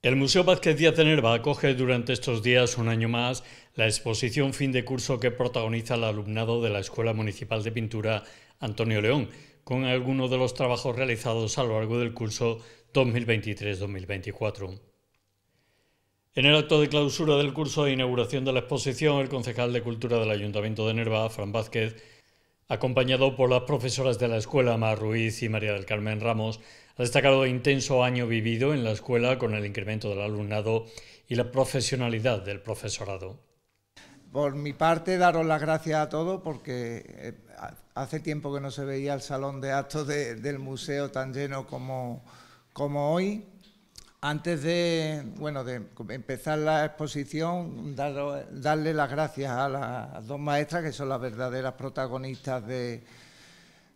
El Museo Vázquez Díaz de Nerva acoge durante estos días, un año más, la exposición fin de curso que protagoniza el alumnado de la Escuela Municipal de Pintura Antonio León, con algunos de los trabajos realizados a lo largo del curso 2023-2024. En el acto de clausura del curso de inauguración de la exposición, el concejal de Cultura del Ayuntamiento de Nerva, Fran Vázquez, acompañado por las profesoras de la escuela, Mar Ruiz y María del Carmen Ramos, ha destacado intenso año vivido en la escuela con el incremento del alumnado y la profesionalidad del profesorado. Por mi parte, daros las gracias a todos porque eh, hace tiempo que no se veía el salón de actos del museo tan lleno como, como hoy. Antes de, bueno, de empezar la exposición, darle las gracias a las dos maestras que son las verdaderas protagonistas de,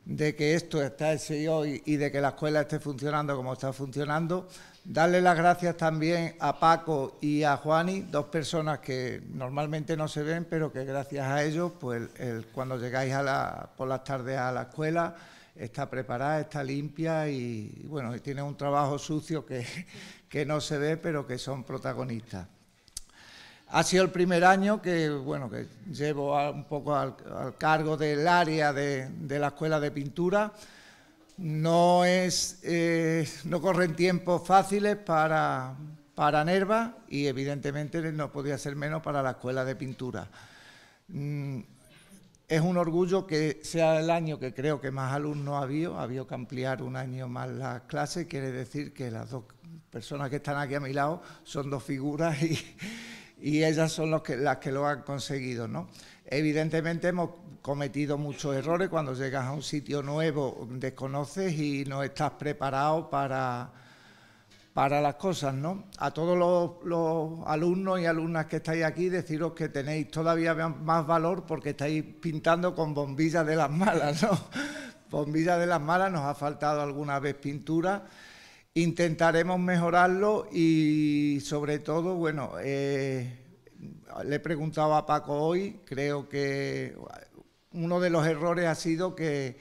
de que esto está ese hoy y de que la escuela esté funcionando como está funcionando. Darle las gracias también a Paco y a Juani, dos personas que normalmente no se ven, pero que gracias a ellos, pues cuando llegáis a la, por las tardes a la escuela, está preparada, está limpia y, bueno, tiene un trabajo sucio que no se ve, pero que son protagonistas. Ha sido el primer año que, bueno, que llevo un poco al, cargo del área de, la escuela de pintura. No, es, eh, no corren tiempos fáciles para, para Nerva y evidentemente no podía ser menos para la escuela de pintura. Mm, es un orgullo que sea el año que creo que más alumnos ha habido, ha habido que ampliar un año más las clases, quiere decir que las dos personas que están aquí a mi lado son dos figuras y, y ellas son los que, las que lo han conseguido, ¿no? Evidentemente hemos cometido muchos errores cuando llegas a un sitio nuevo, desconoces y no estás preparado para, para las cosas, ¿no? A todos los, alumnos y alumnas que estáis aquí, deciros que tenéis todavía más valor porque estáis pintando con bombillas de las malas, ¿no? Bombillas de las malas, nos ha faltado alguna vez pintura. Intentaremos mejorarlo y sobre todo, bueno, eh, le he preguntado a Paco hoy, creo que uno de los errores ha sido que,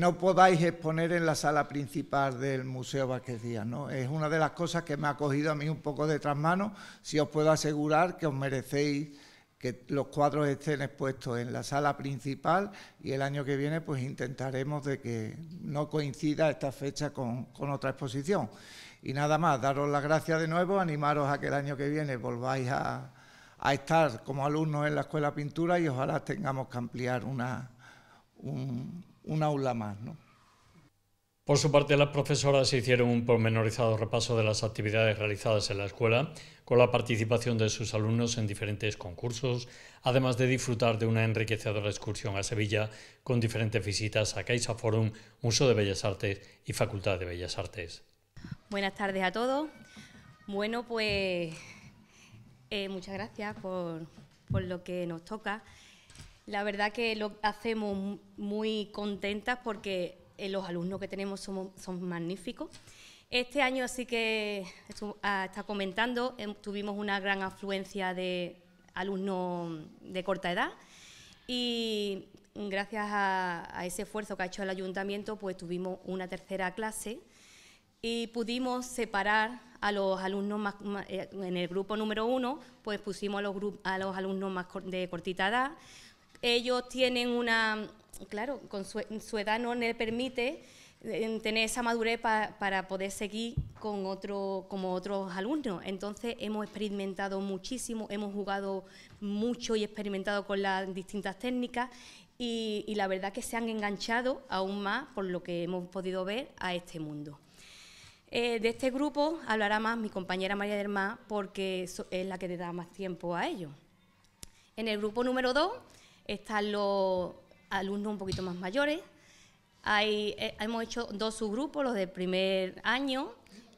no podáis exponer en la sala principal del Museo Vázquez Díaz. ¿no? Es una de las cosas que me ha cogido a mí un poco de trasmano, si os puedo asegurar que os merecéis que los cuadros estén expuestos en la sala principal y el año que viene pues intentaremos de que no coincida esta fecha con otra exposición. Y nada más, daros las gracias de nuevo, animaros a que el año que viene volváis a, a estar como alumnos en la Escuela Pintura y ojalá tengamos que ampliar una, un, aula más. ¿no? Por su parte, las profesoras hicieron un pormenorizado repaso de las actividades realizadas en la escuela, con la participación de sus alumnos en diferentes concursos, además de disfrutar de una enriquecedora excursión a Sevilla con diferentes visitas a Caixa Forum, Museo de Bellas Artes y Facultad de Bellas Artes. Buenas tardes a todos. Bueno, pues eh, muchas gracias por, por, lo que nos toca. La verdad que lo hacemos muy contentas porque eh, los alumnos que tenemos son magníficos. Este año, así que ah, está comentando, em, tuvimos una gran afluencia de alumnos de corta edad y gracias a, a ese esfuerzo que ha hecho el ayuntamiento, pues tuvimos una tercera clase y pudimos separar a los alumnos más, eh, en el grupo número uno, pues pusimos a los, alumnos más de cortita edad. Ellos tienen una, claro, con su, edad no les permite eh, tener esa madurez para poder seguir con otro, como otros alumnos. Entonces hemos experimentado muchísimo, hemos jugado mucho y experimentado con las distintas técnicas y la verdad que se han enganchado aún más, por lo que hemos podido ver, a este mundo. Eh, de este grupo hablará más mi compañera María del Mar porque es la que le da más tiempo a ellos. En el grupo número 2 están los alumnos un poquito más mayores. Hay, eh, hemos hecho dos subgrupos, los de primer año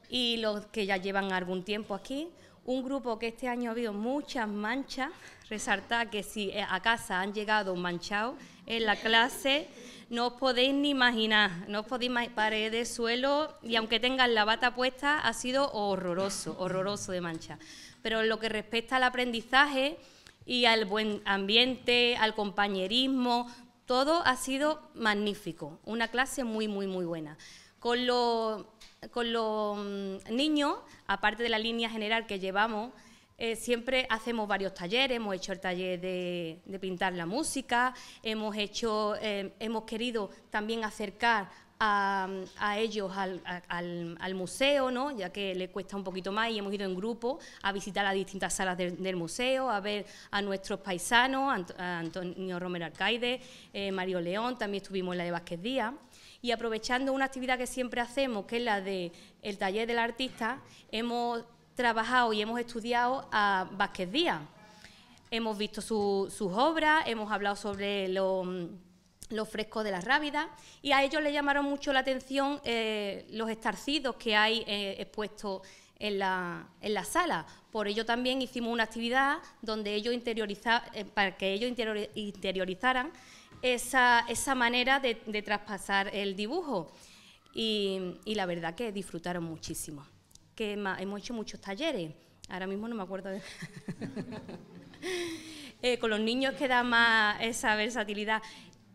y los que ya llevan algún tiempo aquí un grupo que este año ha habido muchas manchas, Resalta que si eh, a casa han llegado manchados en la clase, no os podéis ni imaginar, no os podéis paredes, de suelo y aunque tengan la bata puesta, ha sido horroroso, horroroso de mancha. Pero en lo que respecta al aprendizaje y al buen ambiente, al compañerismo, todo ha sido magnífico, una clase muy, muy, muy buena. Con lo con los mm, niños, aparte de la línea general que llevamos, eh, siempre hacemos varios talleres, hemos hecho el taller de, pintar la música, hemos, hecho, eh, hemos querido también acercar a, mm, ellos al, museo, ¿no? ya que le cuesta un poquito más y hemos ido en grupo a visitar las distintas salas del museo, a ver a nuestros paisanos, a Antonio Romero Alcaide, eh, Mario León, también estuvimos en la de Vázquez Díaz. Y aprovechando una actividad que siempre hacemos, que es la de el taller del artista, hemos trabajado y hemos estudiado a Vázquez Díaz. Hemos visto sus obras, hemos hablado sobre los frescos de las Rávidas y a ellos le llamaron mucho la atención eh, los estarcidos que hay eh, expuestos en la, la, sala. Por ello también hicimos una actividad donde ellos interiorizar eh, para que ellos interiorizaran esa, manera de, traspasar el dibujo. Y, la verdad que disfrutaron muchísimo. Que hemos hecho muchos talleres. Ahora mismo no me acuerdo de... Eh, con los niños queda más esa versatilidad.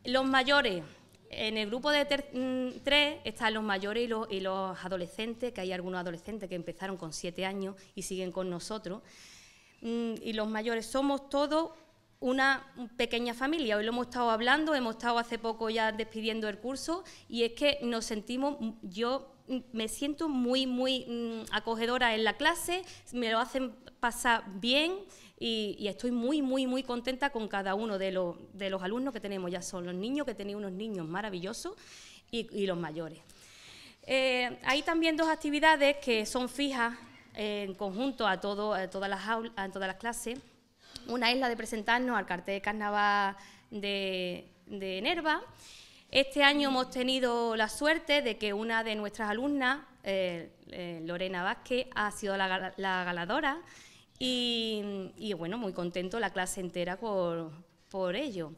Los mayores, en el grupo de mm, tres están los mayores y los, adolescentes, que hay algunos adolescentes que empezaron con siete años y siguen con nosotros. Mm, y los mayores somos todos una pequeña familia. Hoy lo hemos estado hablando, hemos estado hace poco ya despidiendo el curso y es que nos sentimos, yo me siento muy, muy mm, acogedora en la clase, me lo hacen pasar bien y, estoy muy, muy, muy contenta con cada uno de los, de los alumnos que tenemos. Ya son los niños, que tenéis unos niños maravillosos y, los mayores. Eh, hay también dos actividades que son fijas en conjunto a, todo, todas, las a todas las clases una isla de presentarnos al cartel de carnaval de, de Nerva. Este año hemos tenido la suerte de que una de nuestras alumnas, eh, eh, Lorena Vázquez, ha sido la, galadora y, bueno, muy contento la clase entera por, ello.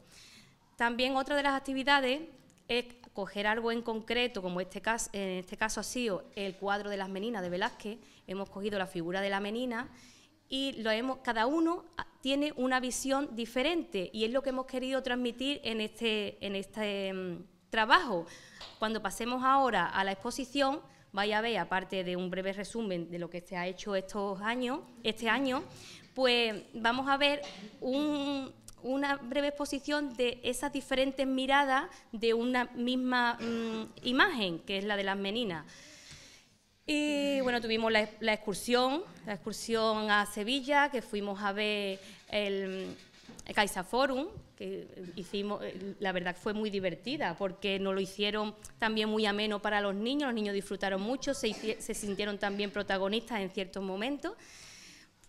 También otra de las actividades es coger algo en concreto, como este en este caso ha sido el cuadro de las meninas de Velázquez. Hemos cogido la figura de la menina y lo hemos, cada uno tiene una visión diferente y es lo que hemos querido transmitir en este, en este mm, trabajo. Cuando pasemos ahora a la exposición, vaya a ver, aparte de un breve resumen de lo que se ha hecho estos años, este año, pues vamos a ver una breve exposición de esas diferentes miradas de una misma mm, imagen, que es la de las meninas bueno, tuvimos la, excursión, la excursión a Sevilla, que fuimos a ver el, el Forum, que hicimos, eh, la verdad fue muy divertida, porque nos lo hicieron también muy ameno para los niños, los niños disfrutaron mucho, se, sintieron también protagonistas en ciertos momentos.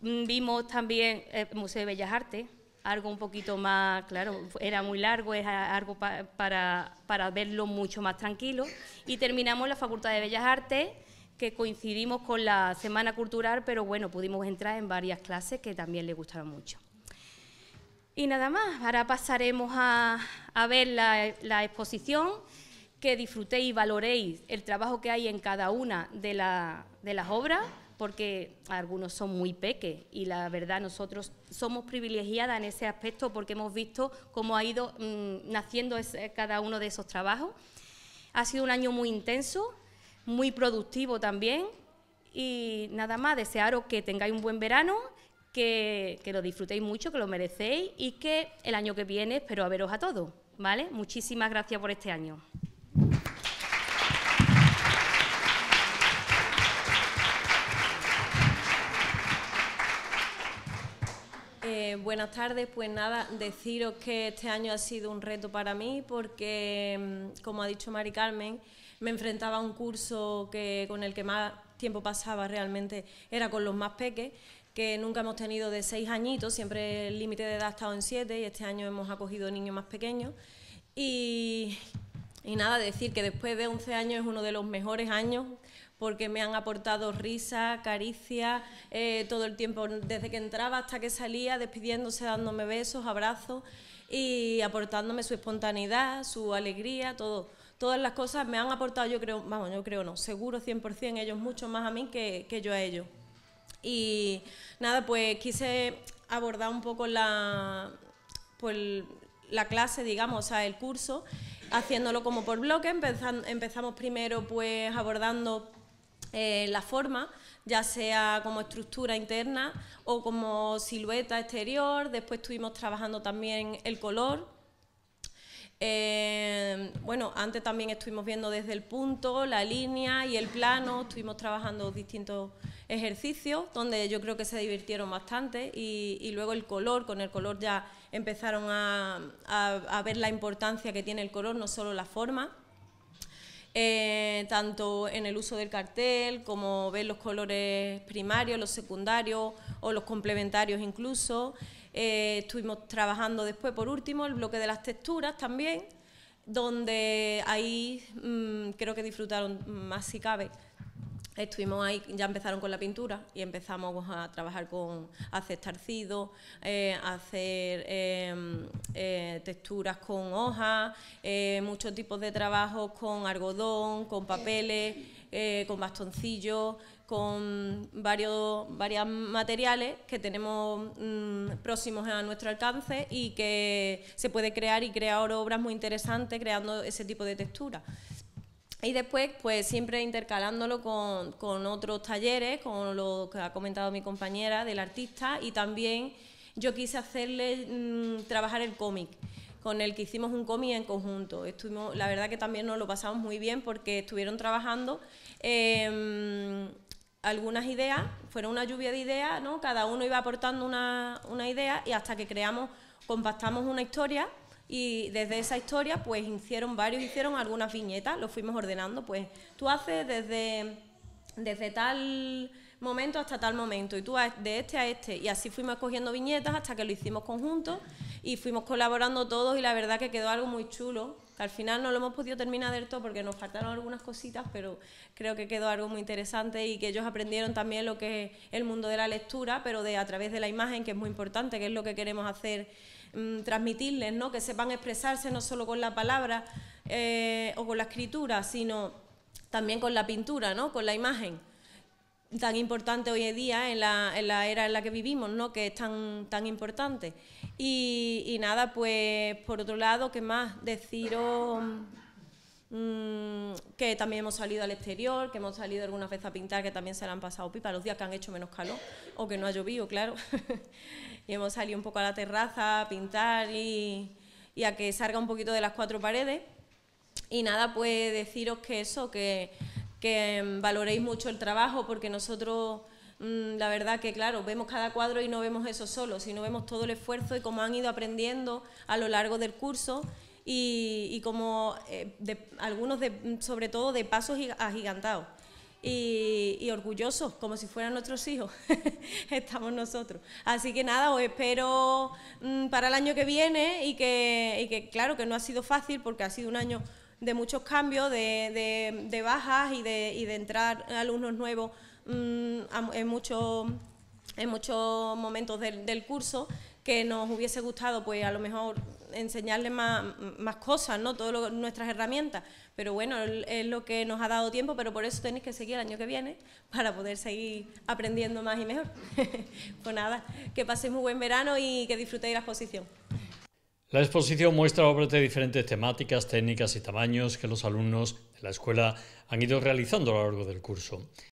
Mm, vimos también el eh, Museo de Bellas Artes, algo un poquito más, claro, era muy largo, es algo para, para verlo mucho más tranquilo. Y terminamos la Facultad de Bellas Artes que coincidimos con la Semana Cultural, pero bueno, pudimos entrar en varias clases que también les gustaron mucho. Y nada más, ahora pasaremos a, ver la, exposición, que disfrutéis y valoréis el trabajo que hay en cada una de, las obras, porque algunos son muy peques y la verdad nosotros somos privilegiadas en ese aspecto porque hemos visto cómo ha ido mm, naciendo cada uno de esos trabajos. Ha sido un año muy intenso, muy productivo también. Y nada más, desearos que tengáis un buen verano, que, lo disfrutéis mucho, que lo merecéis y que el año que viene espero a veros a todos. ¿Vale? Muchísimas gracias por este año. Eh, buenas tardes, pues nada, deciros que este año ha sido un reto para mí porque, mm, como ha dicho Mari Carmen, me enfrentaba a un curso que con el que más tiempo pasaba realmente era con los más pequeños, que nunca hemos tenido de seis añitos, siempre el límite de edad ha estado en siete y este año hemos acogido niños más pequeños. Y, nada, decir que después de 11 años es uno de los mejores años porque me han aportado risa, caricia, eh, todo el tiempo, desde que entraba hasta que salía, despidiéndose, dándome besos, abrazos y aportándome su espontaneidad, su alegría, todo todas las cosas me han aportado, yo creo, vamos, yo creo no, seguro 100% ellos mucho más a mí que, yo a ellos. Y nada, pues quise abordar un poco la, pues, la clase, digamos, o sea, el curso, haciéndolo como por bloques. Empezamos primero pues abordando eh, la forma, ya sea como estructura interna o como silueta exterior. Después estuvimos trabajando también el color eh, bueno, antes también estuvimos viendo desde el punto, la línea y el plano, estuvimos trabajando distintos ejercicios donde yo creo que se divirtieron bastante y, luego el color, con el color ya empezaron a, ver la importancia que tiene el color, no solo la forma. Eh, tanto en el uso del cartel como ver los colores primarios, los secundarios o los complementarios incluso. Eh, estuvimos trabajando después, por último, el bloque de las texturas también, donde ahí mm, creo que disfrutaron más si cabe. Estuvimos ahí, ya empezaron con la pintura y empezamos a trabajar con hacer eh, hacer em, eh, texturas con hojas, muchos tipos de trabajos con algodón, con papeles, con bastoncillos con varios, varios materiales que tenemos mm, próximos a nuestro alcance y que se puede crear y crear obras muy interesantes creando ese tipo de textura. Y después, pues siempre intercalándolo con, con otros talleres, con lo que ha comentado mi compañera del artista, y también yo quise hacerle mm, trabajar el cómic con el que hicimos un cómic en conjunto. Estuvimos, la verdad que también nos lo pasamos muy bien porque estuvieron trabajando em, algunas ideas, fueron una lluvia de ideas, ¿no? Cada uno iba aportando una, idea y hasta que creamos, compactamos una historia y desde esa historia pues hicieron varios, hicieron algunas viñetas, lo fuimos ordenando, pues tú haces desde, desde tal momento hasta tal momento y tú de este a este y así fuimos cogiendo viñetas hasta que lo hicimos conjuntos y fuimos colaborando todos y la verdad que quedó algo muy chulo al final no lo hemos podido terminar del todo porque nos faltaron algunas cositas, pero creo que quedó algo muy interesante y que ellos aprendieron también lo que es el mundo de la lectura, pero de a través de la imagen, que es muy importante, que es lo que queremos hacer mm, transmitirles, ¿no? que sepan expresarse no solo con la palabra eh, o con la escritura, sino también con la pintura, ¿no? con la imagen tan importante hoy en día en la, era en la que vivimos, ¿no? que es tan, tan importante. Y, nada, pues por otro lado, ¿qué más? Deciros mm, que también hemos salido al exterior, que hemos salido algunas veces a pintar, que también se le han pasado pipa los días que han hecho menos calor o que no ha llovido, claro. y hemos salido un poco a la terraza a pintar y a que salga un poquito de las cuatro paredes. Y nada, pues deciros que eso, que que em, valoréis mucho el trabajo porque nosotros mm, la verdad que claro, vemos cada cuadro y no vemos eso solo, sino vemos todo el esfuerzo y cómo han ido aprendiendo a lo largo del curso y, como eh, algunos de, sobre todo de pasos agigantados y, orgullosos, como si fueran nuestros hijos, estamos nosotros. Así que nada, os espero mm, para el año que viene y que, y que claro que no ha sido fácil porque ha sido un año de muchos cambios, de, de, bajas y de, y de, entrar alumnos nuevos mm, en, muchos, momentos del, del, curso que nos hubiese gustado pues a lo mejor enseñarles más, cosas, ¿no? Todas nuestras herramientas, pero bueno, es lo que nos ha dado tiempo, pero por eso tenéis que seguir el año que viene para poder seguir aprendiendo más y mejor. pues nada, que paséis muy buen verano y que disfrutéis la exposición. La exposición muestra obras de diferentes temáticas, técnicas y tamaños que los alumnos de la escuela han ido realizando a lo largo del curso.